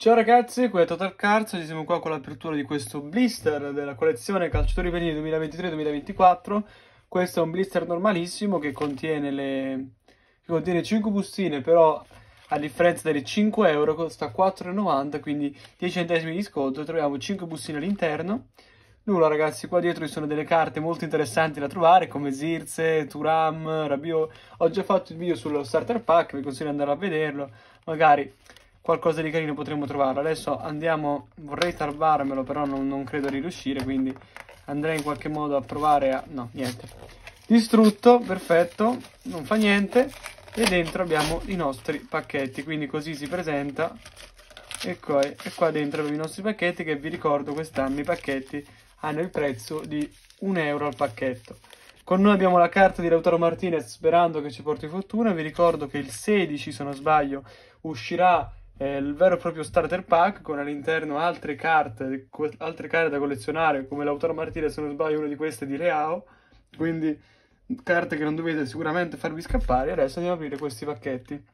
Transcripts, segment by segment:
Ciao ragazzi, qui è Total Cards, oggi siamo qua con l'apertura di questo blister della collezione Calciatori venire 2023-2024 Questo è un blister normalissimo che contiene, le... che contiene 5 bustine, però a differenza delle 5 euro costa 4,90, quindi 10 centesimi di sconto, troviamo 5 bustine all'interno Nulla ragazzi, qua dietro ci sono delle carte molto interessanti da trovare come Zirze, Turam, Rabiot Ho già fatto il video sullo starter pack, vi consiglio di andare a vederlo Magari qualcosa di carino potremmo trovarlo. Adesso andiamo, vorrei salvarmelo, però non, non, credo di riuscire, quindi andrei in qualche modo a provare a... no, niente. Distrutto, perfetto, non fa niente. E dentro abbiamo i nostri pacchetti, quindi così si presenta. Ecco, e qua dentro abbiamo i nostri pacchetti che vi ricordo quest'anno i pacchetti hanno il prezzo di 1 euro al pacchetto. Con noi abbiamo la carta di Lautaro Martinez sperando che ci porti fortuna. Vi ricordo che il 16, se non sbaglio, uscirà è il vero e proprio starter pack con all'interno altre carte, co- altre carte da collezionare, come l'autore martire, se non sbaglio, una di queste è di Reao Quindi carte che non dovete sicuramente farvi scappare. Adesso andiamo a aprire questi pacchetti.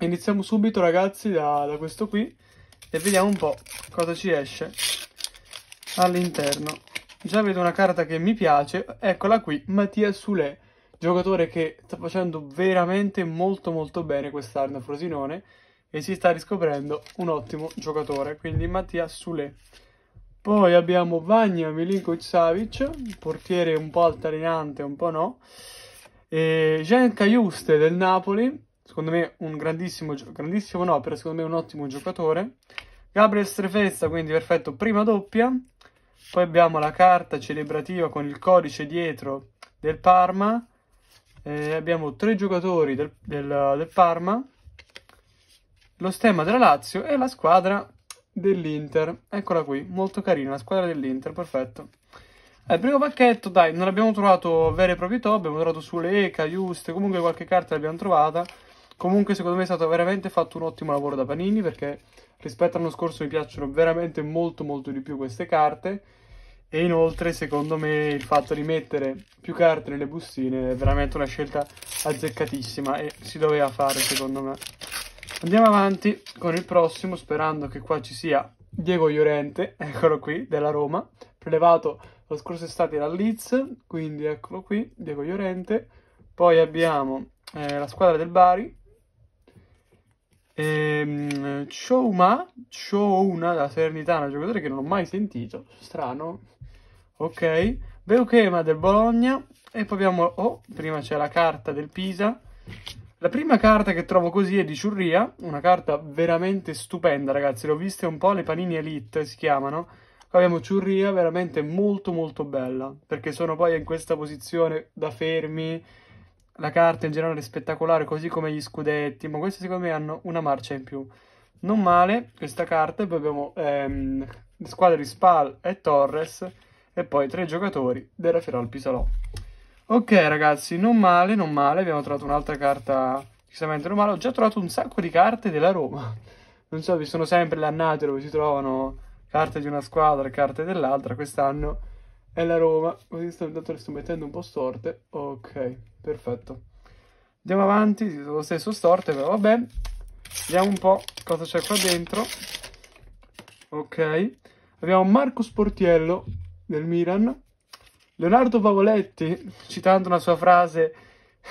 Iniziamo subito, ragazzi, da, da questo qui e vediamo un po' cosa ci esce all'interno. Già vedo una carta che mi piace, eccola qui, Mattia Sule, giocatore che sta facendo veramente molto molto bene quest'anno a Frosinone e si sta riscoprendo un ottimo giocatore, quindi Mattia Sule. Poi abbiamo Vagna Milinkovic Savic, portiere un po' altalinante, un po' no. E Jean Cajuste del Napoli, secondo me un grandissimo, grandissimo no, però secondo me un ottimo giocatore. Gabriel Strefesta, quindi perfetto, prima doppia. Poi abbiamo la carta celebrativa con il codice dietro del Parma. Eh, abbiamo tre giocatori del, del, del Parma lo stemma della Lazio e la squadra dell'Inter. Eccola qui, molto carina, la squadra dell'Inter, perfetto. Eh, il primo pacchetto, dai, non abbiamo trovato vere e proprie top, abbiamo trovato su Leca, Just, comunque qualche carta l'abbiamo trovata. Comunque secondo me è stato veramente fatto un ottimo lavoro da Panini perché rispetto all'anno scorso mi piacciono veramente molto molto di più queste carte. E inoltre secondo me il fatto di mettere più carte nelle bustine è veramente una scelta azzeccatissima e si doveva fare secondo me. Andiamo avanti con il prossimo, sperando che qua ci sia Diego Llorente, eccolo qui, della Roma, prelevato lo scorso estate dal Leeds, quindi eccolo qui, Diego Llorente. Poi abbiamo eh, la squadra del Bari, ehm, Chouma, Chouna della Salernitana, giocatore che non ho mai sentito, strano, ok, Beuchema del Bologna, e poi abbiamo, oh, prima c'è la carta del Pisa, la prima carta che trovo così è di Ciurria, una carta veramente stupenda ragazzi, l'ho viste un po' le panini Elite si chiamano. Qua abbiamo Ciurria veramente molto molto bella, perché sono poi in questa posizione da fermi, la carta in generale è spettacolare, così come gli scudetti, ma queste secondo me hanno una marcia in più. Non male questa carta, poi abbiamo ehm, squadre di Spal e Torres, e poi tre giocatori della Feral Pisalò. Ok ragazzi, non male, non male, abbiamo trovato un'altra carta decisamente normale, Ho già trovato un sacco di carte della Roma. Non so, vi sono sempre le annate dove si trovano carte di una squadra e carte dell'altra. Quest'anno è la Roma, così sto, tanto le sto mettendo un po' storte. Ok, perfetto. Andiamo avanti, lo stesso storte, però vabbè. Vediamo un po' cosa c'è qua dentro. Ok. Abbiamo Marco Sportiello del Milan. Leonardo Pavoletti, citando una sua frase,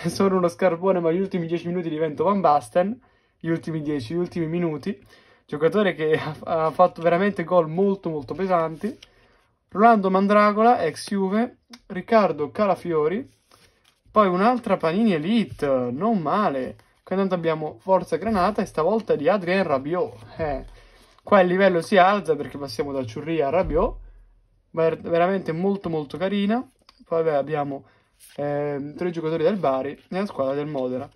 sono uno scarpone ma gli ultimi dieci minuti divento Van Basten, gli ultimi dieci, gli ultimi minuti, giocatore che ha, fatto veramente gol molto molto pesanti, Rolando Mandragola, ex Juve, Riccardo Calafiori, poi un'altra Panini Elite, non male, Qua intanto abbiamo Forza Granata e stavolta di Adrien Rabiot, eh. qua il livello si alza perché passiamo da Ciurria a Rabiot, veramente molto molto carina. Poi vabbè, abbiamo eh, tre giocatori del Bari nella squadra del Modena.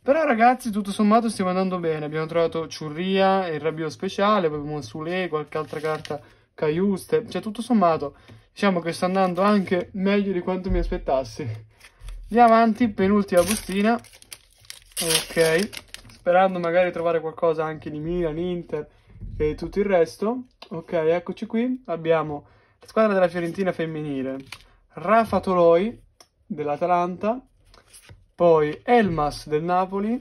Però ragazzi, tutto sommato stiamo andando bene. Abbiamo trovato Ciurria, il rabbio speciale, poi Sule, qualche altra carta Caiuste. Cioè, tutto sommato, diciamo che sta andando anche meglio di quanto mi aspettassi. Andiamo avanti, penultima bustina. Ok, sperando magari trovare qualcosa anche di Milan, Inter e tutto il resto. Ok, eccoci qui. Abbiamo squadra della Fiorentina femminile, Rafa Toloi dell'Atalanta, poi Elmas del Napoli,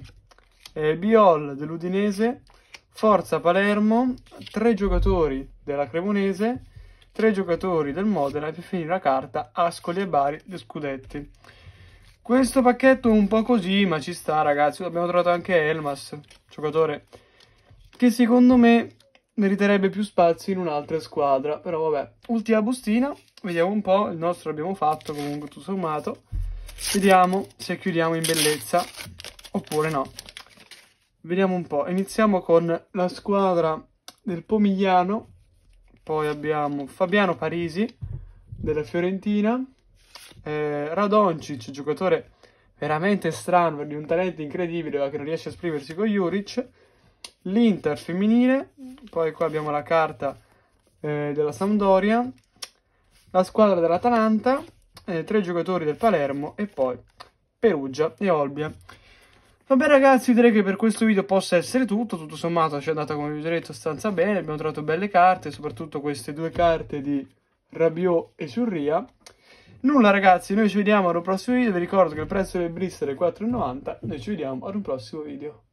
eh, Biol dell'Udinese, Forza Palermo, tre giocatori della Cremonese, tre giocatori del Modena e per finire la carta Ascoli e Bari De Scudetti. Questo pacchetto un po' così, ma ci sta ragazzi, abbiamo trovato anche Elmas, giocatore che secondo me meriterebbe più spazio in un'altra squadra, però vabbè. Ultima bustina, vediamo un po', il nostro l'abbiamo fatto comunque tutto sommato. Vediamo se chiudiamo in bellezza oppure no. Vediamo un po', iniziamo con la squadra del Pomigliano, poi abbiamo Fabiano Parisi della Fiorentina, eh, Radoncic, giocatore veramente strano, di un talento incredibile, ma che non riesce a esprimersi con Juric, l'Inter femminile, poi qua abbiamo la carta eh, della Sampdoria, la squadra dell'Atalanta, eh, tre giocatori del Palermo e poi Perugia e Olbia. Vabbè ragazzi, direi che per questo video possa essere tutto, tutto sommato ci è andata come vi ho detto abbastanza bene, abbiamo trovato belle carte, soprattutto queste due carte di Rabiot e Surria. Nulla ragazzi, noi ci vediamo ad un prossimo video, vi ricordo che il prezzo del blister è 4,90, noi ci vediamo ad un prossimo video.